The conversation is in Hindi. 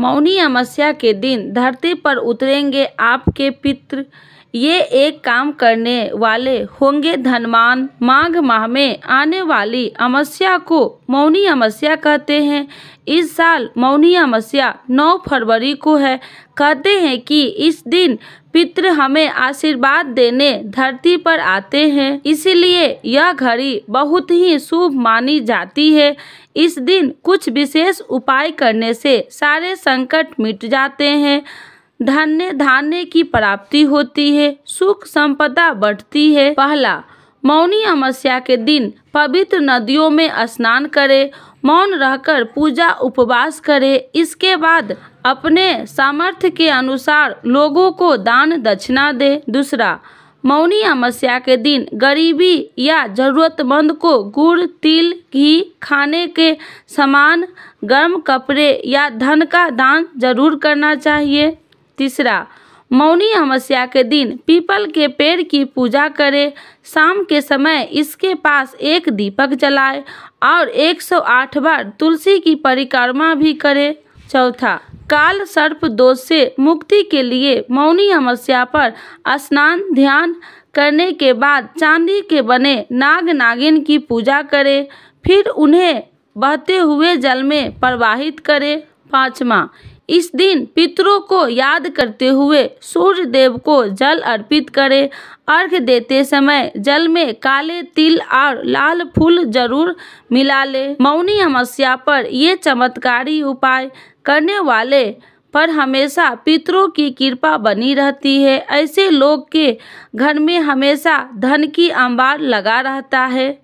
मौनी अमस्या के दिन धरती पर उतरेंगे आपके पितृ ये एक काम करने वाले होंगे धनवान माघ माह में आने वाली अमस्या को मौनी अमस्या कहते हैं इस साल मौनी अमस्या 9 फरवरी को है कहते हैं कि इस दिन पितृ हमें आशीर्वाद देने धरती पर आते हैं इसलिए यह घड़ी बहुत ही शुभ मानी जाती है इस दिन कुछ विशेष उपाय करने से सारे संकट मिट जाते हैं धन्य धान्य की प्राप्ति होती है सुख संपदा बढ़ती है पहला मौनी अमस्या के दिन पवित्र नदियों में स्नान करें मौन रहकर पूजा उपवास करें इसके बाद अपने सामर्थ्य के अनुसार लोगों को दान दक्षिणा दे दूसरा मौनी अमस्या के दिन गरीबी या जरूरतमंद को गुड़ तिल घी खाने के समान गर्म कपड़े या धन का दान जरूर करना चाहिए तीसरा मौनी अमस्या के दिन पीपल के पेड़ की पूजा करें शाम के समय इसके पास एक दीपक जलाएं और 108 बार तुलसी की परिक्रमा भी करें चौथा काल सर्प दोष से मुक्ति के लिए मौनी अमस्या पर स्नान ध्यान करने के बाद चांदी के बने नाग नागिन की पूजा करें फिर उन्हें बहते हुए जल में प्रवाहित करें पाँचवा इस दिन पितरों को याद करते हुए सूर्य देव को जल अर्पित करें अर्घ देते समय जल में काले तिल और लाल फूल जरूर मिला लें मौनी समस्या पर ये चमत्कारी उपाय करने वाले पर हमेशा पितरों की कृपा बनी रहती है ऐसे लोग के घर में हमेशा धन की अंबार लगा रहता है